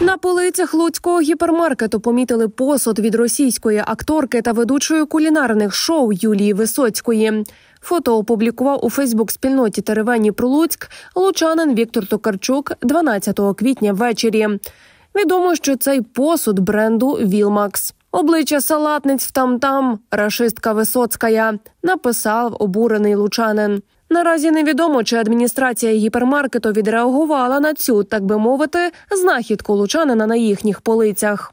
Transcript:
На полицях луцького гіпермаркету помітили посуд від російської акторки та ведучої кулінарних шоу Юлії Висоцької. Фото опублікував у Фейсбук спільноті Теревені Пролуцьк лучанин Віктор Токарчук 12 квітня ввечері. Відомо, що цей посуд бренду Вілмакс. Обличчя салатниць в там там рашистка Висоцькая, написав обурений лучанин. Наразі невідомо, чи адміністрація гіпермаркету відреагувала на цю, так би мовити, знахідку лучанина на їхніх полицях.